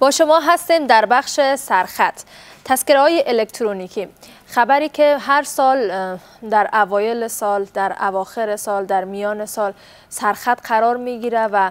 با شما هستیم در بخش سرخط تذکره الکترونیکی خبری که هر سال در اوایل سال در اواخر سال در میان سال سرخط قرار میگیره و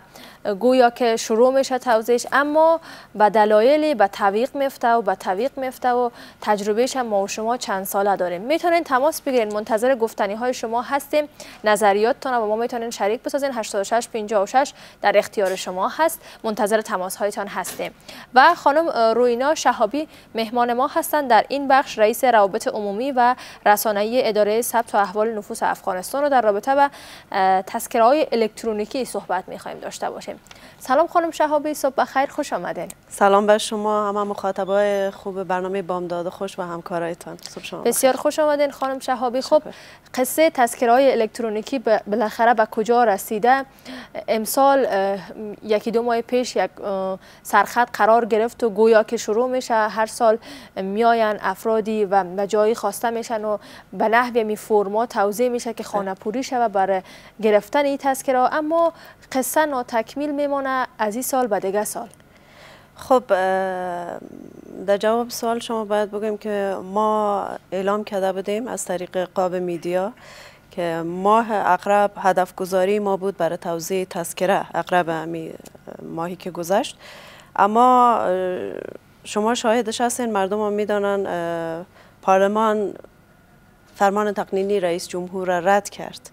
گویا که شروع میشه توزیش اما به دلایلی به تعویق میفته و به تعویق میفته و تجربهش ما و شما چند ساله داریم میتونین تماس بگیرین منتظر گفتنی های شما هستیم نظریاتتون و ما میتونین شریک بسازین 86 در اختیار شما هست منتظر تماس هایتان هستیم و خانم روینا شهابی مهمان ما هستند در این بخش رئیس روابط عمومی و رسانه‌ای اداره ثبت و احوال نفوس افغانستان رو در رابطه با تذکره های الکترونیکی صحبت می‌خوایم داشته باشیم سلام خانم شهابی صبح بخیر خوش آمدین سلام به شما همه مخاطبای خوب برنامه بامداد خوش و همکارایتان صبح شما بسیار خوش آمدین خانم شهابی خب قصه تذکره های الکترونیکی بالاخره به کجا رسیده امسال یکی دو ماه پیش یک سرخط قرار گرفت و گویا که شروع میشه هر سال میاین افرادی و جایی خواسته میشن و به نحو می فرما توضیح میشه که خانه پوری شوه برای گرفتن این تذکره اما قصه ناتکمیل میمانه از این سال به دیگه سال خب در جواب سوال شما باید بگم که ما اعلام کرده بودیم از طریق قاب میدیا که ماه اقرب هدف گذاری ما بود برای توضیح تذکره اقرب ماهی که گذشت اما شما شاهدش هستین مردم هم میدانن پارلمان فرمان تقنینی رئیس جمهور را رد کرد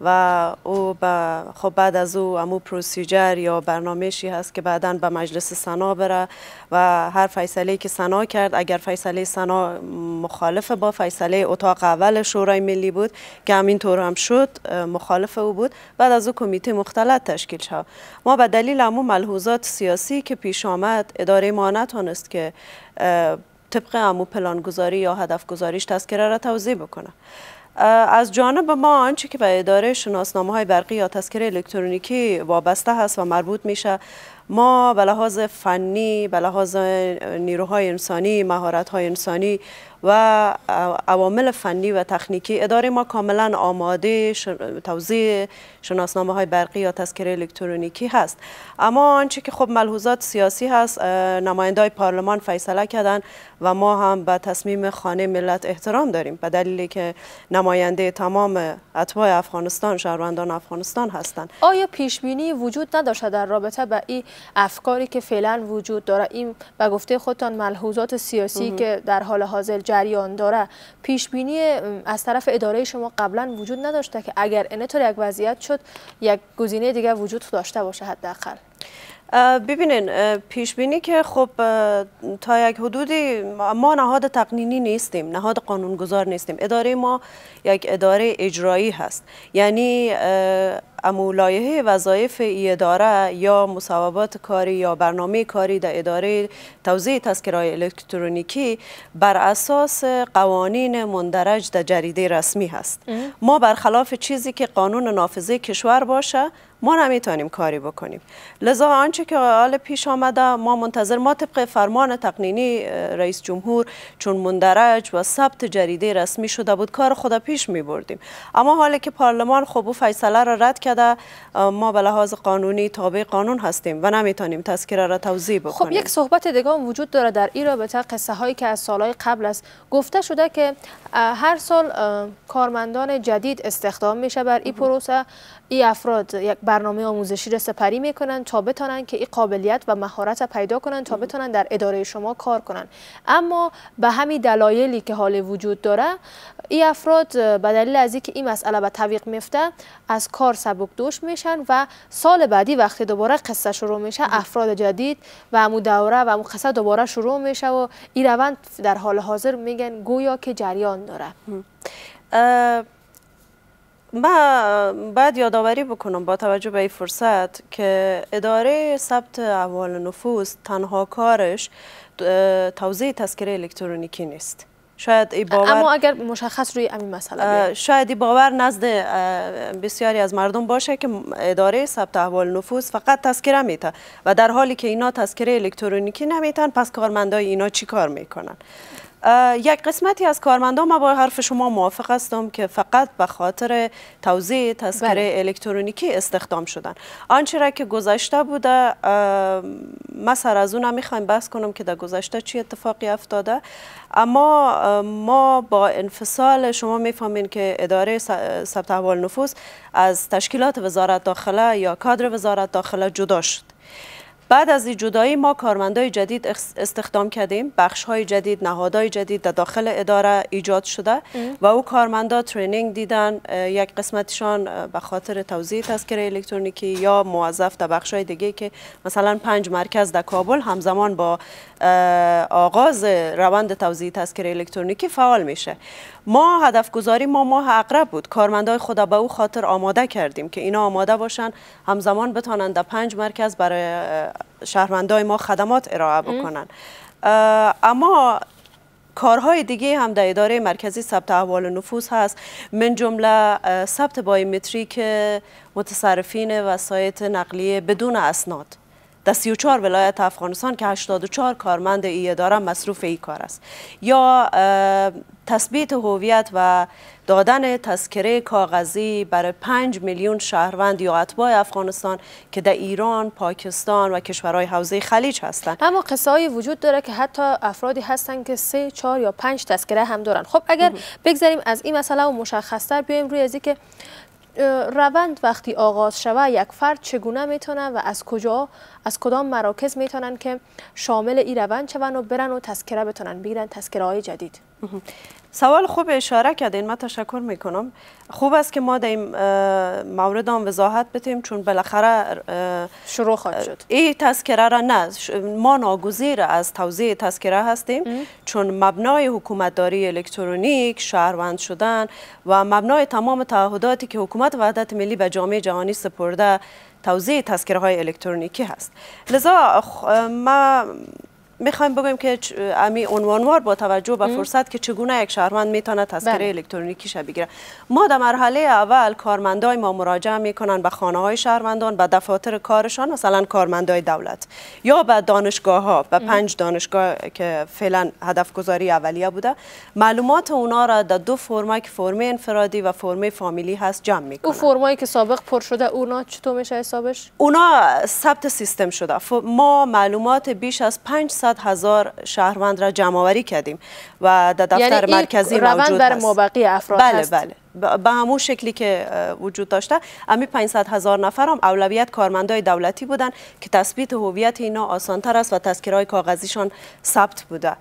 و او با خب بعد از او امو پروسیجر یا برنامهشی هست که بعدا به مجلس سنا بره و هر فیصله که سنا کرد اگر فیصله سنا مخالف با فیصله اتاق اول شورای ملی بود که همین طور هم شد مخالف او بود بعد از او کمیته مختلط تشکیل شد ما به دلیل امو ملحوظات سیاسی که پیش آمد اداره ما نتانست که طبق امو گذاری یا گذاریش تذکره را توضیح بکنه از جانب ما آنچه که به اداره شناسنامه های برقی یا تذکره الکترونیکی وابسته هست و مربوط میشه ما به لحاظ فنی به لحاظ نیروهای انسانی مهارت‌های انسانی و عوامل فنی و تکنیکی اداره ما کاملا آماده توزیع شناسنامه های برقی یا تذکره الکترونیکی هست اما آنچه که خب ملحوظات سیاسی هست نماینده پارلمان فیصله کردن و ما هم به تصمیم خانه ملت احترام داریم به دلیلی که نماینده تمام اتباع افغانستان شهروندان افغانستان هستند آیا پیش بینی وجود نداشته در رابطه به این افکاری که فعلا وجود داره این به گفته خودتان ملحوظات سیاسی که در حال حاضر جریان داره پیش بینی از طرف اداره شما قبلا وجود نداشته که اگر اینطور یک وضعیت شد یک گزینه دیگر وجود داشته باشه حداقل ببینین پیش بینی که خب تا یک حدودی ما نهاد تقنینی نیستیم نهاد قانونگذار نیستیم اداره ما یک اداره اجرایی هست یعنی امو وظایف ای اداره یا مصوبات کاری یا برنامه کاری در اداره توزیع تذکرهای الکترونیکی بر اساس قوانین مندرج در جریده رسمی هست ما برخلاف چیزی که قانون نافذه کشور باشه ما نمیتونیم کاری بکنیم لذا آنچه که حال پیش آمده ما منتظر ما طبق فرمان تقنینی رئیس جمهور چون مندرج و ثبت جریده رسمی شده بود کار خدا پیش می بردیم اما حالی که پارلمان خوب و فیصله را رد کرده ما به لحاظ قانونی تابع قانون هستیم و نمیتونیم تذکره را توضیح خب، بکنیم خب یک صحبت دیگه هم وجود داره در این رابطه قصه هایی که از سالهای قبل است گفته شده که هر سال کارمندان جدید استخدام میشه بر این پروسه ای افراد یک برنامه آموزشی را سپری میکنن تا بتانند که این قابلیت و مهارت پیدا کنند تا بتانن در اداره شما کار کنند اما به همین دلایلی که حال وجود داره این افراد به دلیل از اینکه این مسئله به تعویق میفته از کار سبک دوش میشن و سال بعدی وقتی دوباره قصه شروع میشه افراد جدید و امو دوره و امو قصه دوباره شروع میشه و این روند در حال حاضر میگن گویا که جریان داره ما بعد یادآوری بکنم با توجه به این فرصت که اداره ثبت احوال نفوس تنها کارش توزیع تذکره الکترونیکی نیست شاید ای باور اما اگر مشخص روی این مسئله شاید باور نزد بسیاری از مردم باشه که اداره ثبت احوال نفوس فقط تذکره میته و در حالی که اینا تذکره الکترونیکی نمیتن پس کارمندای اینا چی کار میکنن یک قسمتی از کارمندان ما با حرف شما موافق هستم که فقط به خاطر توزیع تذکره بله. الکترونیکی استخدام شدن آنچه را که گذشته بوده ما سر از اون میخوایم بحث کنم که در گذشته چی اتفاقی افتاده اما ما با انفصال شما میفهمین که اداره ثبت احوال نفوس از تشکیلات وزارت داخله یا کادر وزارت داخله جدا شد بعد از این جدایی ما کارمندای جدید استخدام کردیم بخش های جدید نهادهای جدید در داخل اداره ایجاد شده و او کارمندا ترنینگ دیدن یک قسمتشان به خاطر توزیع تذکره الکترونیکی یا موظف در بخش های دیگه که مثلا پنج مرکز در کابل همزمان با آغاز روند توزیع تذکره الکترونیکی فعال میشه ما هدف گذاری ما ماه اقرب بود کارمندای خدا به او خاطر آماده کردیم که اینا آماده باشن همزمان بتانند در پنج مرکز برای شهروندای ما خدمات ارائه بکنن اما کارهای دیگه هم در اداره مرکزی ثبت احوال نفوس هست من جمله ثبت بایومتریک متصرفین وسایط نقلیه بدون اسناد در 34 ولایت افغانستان که 84 کارمند ای اداره مصروف ای کار است یا تثبیت هویت و دادن تذکره کاغذی برای 5 میلیون شهروند یا اتباع افغانستان که در ایران، پاکستان و کشورهای حوزه خلیج هستند. اما قصه وجود داره که حتی افرادی هستند که 3 4 یا 5 تذکره هم دارن. خب اگر بگذاریم از این مسئله و مشخصتر بیایم روی از که روند وقتی آغاز شوه یک فرد چگونه میتونه و از کجا از کدام مراکز میتونن که شامل ای روند شوند و برن و تذکره بتونن بگیرن تذکره های جدید سوال خوب اشاره کردین ما تشکر میکنم خوب است که ما در این مورد هم وضاحت بتیم چون بالاخره شروع خواهد شد این تذکره را نه ما ناگزیر از توضیح تذکره هستیم چون مبنای حکومتداری الکترونیک شهروند شدن و مبنای تمام تعهداتی که حکومت وحدت ملی به جامعه جهانی سپرده توضیح تذکره های الکترونیکی هست لذا ما میخوایم بگویم که امی عنوانوار با توجه به فرصت که چگونه یک شهروند میتونه تذکره بله. الکترونیکی بگیره ما در مرحله اول کارمندای ما مراجعه میکنن به خانه های شهروندان به دفاتر کارشان مثلا کارمندای دولت یا به دانشگاه ها به پنج دانشگاه که فعلا هدف گذاری اولیه بوده معلومات اونا را در دو فرمه که فرمه انفرادی و فرمه فامیلی هست جمع میکنن او فرمایی که سابق پر شده اونا چطور میشه حسابش اونا ثبت سیستم شده ما معلومات بیش از 5 هزار شهروند را آوری کردیم و در دفتر یعنی مرکزی موجود مابقی افراد بله بله به همون شکلی که وجود داشته امی 500 هزار نفر هم اولویت کارمندای دولتی بودن که تثبیت هویت اینا آسانتر است و تذکیرهای کاغذیشان ثبت بوده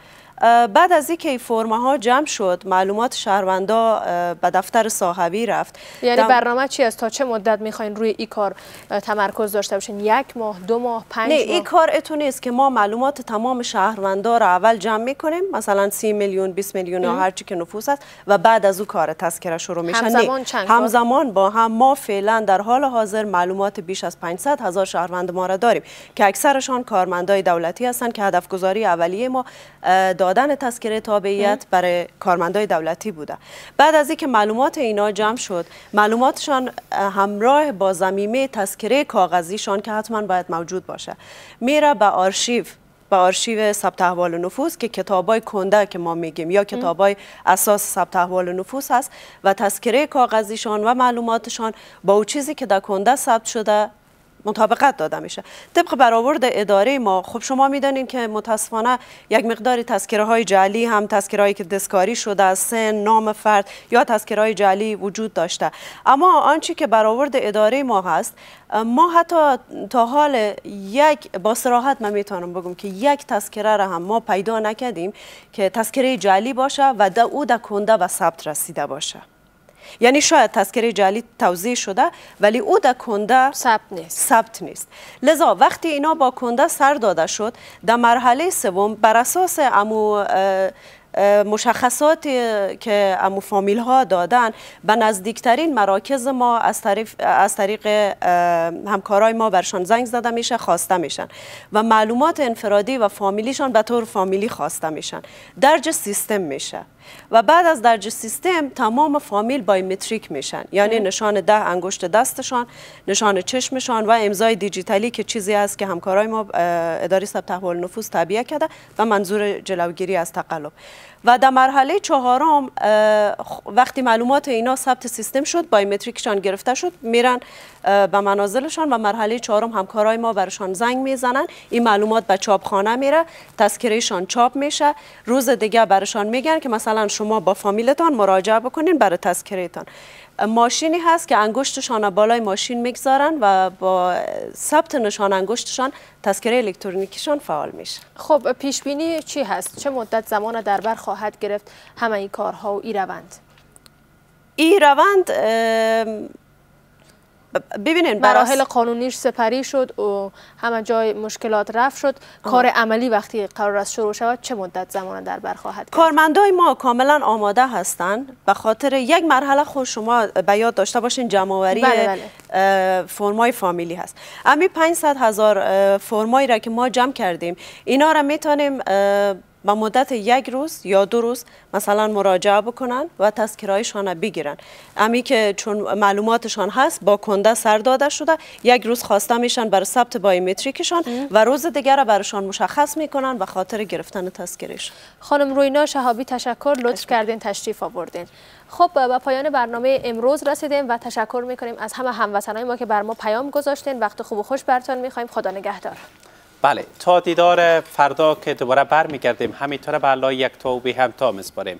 بعد از اینکه این فرمه ها جمع شد معلومات شهروندا به دفتر صاحبی رفت یعنی برنامه چی است تا چه مدت میخواین روی این کار تمرکز داشته باشین یک ماه دو ماه پنج نه ماه؟ این کار اتون نیست که ما معلومات تمام شهروندا را اول جمع میکنیم مثلا سی میلیون 20 میلیون یا هر چی که نفوس است و بعد از او کار تذکره شروع میشه همزمان چند همزمان با هم ما فعلا در حال حاضر معلومات بیش از 500 هزار شهروند ما را داریم که اکثرشان کارمندای دولتی هستند که هدف گذاری اولیه ما دادن تذکره تابعیت برای کارمندای دولتی بوده بعد از اینکه معلومات اینا جمع شد معلوماتشان همراه با زمینه تذکره کاغذیشان که حتما باید موجود باشه میره به آرشیو به آرشیو ثبت احوال نفوس که کتابای کنده که ما میگیم یا کتابای اساس ثبت احوال نفوس هست و تذکره کاغذیشان و معلوماتشان با او چیزی که در کنده ثبت شده مطابقت داده میشه طبق برآورد اداره ما خب شما میدانین که متاسفانه یک مقداری تذکره های جعلی هم تذکره که دسکاری شده از سن نام فرد یا تذکره های جعلی وجود داشته اما آنچه که برآورد اداره ما هست ما حتی تا حال یک با سراحت من میتونم بگم که یک تذکره را هم ما پیدا نکردیم که تذکره جعلی باشه و او در کنده و ثبت رسیده باشه یعنی شاید تذکره جعلی توضیح شده ولی او در کنده ثبت نیست ثبت نیست لذا وقتی اینا با کنده سر داده شد در مرحله سوم بر اساس امو مشخصات که امو فامیل ها دادن به نزدیکترین مراکز ما از, طریق, از طریق همکارای ما برشان زنگ زده میشه خواسته میشن و معلومات انفرادی و فامیلیشان به طور فامیلی خواسته میشن درج سیستم میشه و بعد از درج سیستم تمام فامیل بایومتریک میشن یعنی نشان ده انگشت دستشان نشان چشمشان و امضای دیجیتالی که چیزی است که همکارای ما اداره ثبت احوال نفوس تبیه کرده و منظور جلوگیری از تقلب و در مرحله چهارم وقتی معلومات اینا ثبت سیستم شد بایومتریکشان گرفته شد میرن به منازلشان و مرحله چهارم همکارای ما برشان زنگ میزنن این معلومات به چاپخانه میره تذکرهشان چاپ میشه روز دیگه برشان میگن که مثلا مثلا شما با فامیلتان مراجعه بکنین برای تذکرهتان ماشینی هست که انگشتشان بالای ماشین میگذارن و با ثبت نشان انگشتشان تذکره الکترونیکیشان فعال میشه خب پیش بینی چی هست چه مدت زمان در بر خواهد گرفت همه این کارها و ای روند ای روند ببینین مراحل قانونیش سپری شد و همه جای مشکلات رفت شد کار عملی وقتی قرار است شروع شود چه مدت زمان در بر خواهد کارمندای ما کاملا آماده هستند به خاطر یک مرحله خود شما به یاد داشته باشین جمعوری بله, بله. فرمای فامیلی هست امی 500 هزار فرمایی را که ما جمع کردیم اینا را میتونیم به مدت یک روز یا دو روز مثلا مراجعه بکنن و تذکرهایشان بگیرن امی که چون معلوماتشان هست با کنده سر داده شده یک روز خواسته میشن بر ثبت بایومتریکشان و روز دیگر برشان مشخص میکنن و خاطر گرفتن تذکرهش خانم روینا شهابی تشکر لطف کردین تشریف آوردین خب به پایان برنامه امروز رسیدیم و تشکر میکنیم از همه هموطنان ما که بر ما پیام گذاشتین وقت خوب و خوش برتون میخوایم خدا نگهدار بله تا دیدار فردا که دوباره برمیگردیم همینطوره به الله یک تو بی هم تا مسپاریم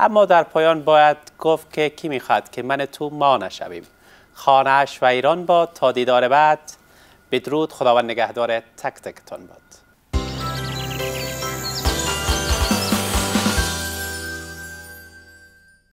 اما در پایان باید گفت که کی میخواد که من تو ما نشویم خانهش و ایران با تا دیدار بعد بدرود خداوند نگهدار تک تکتان باد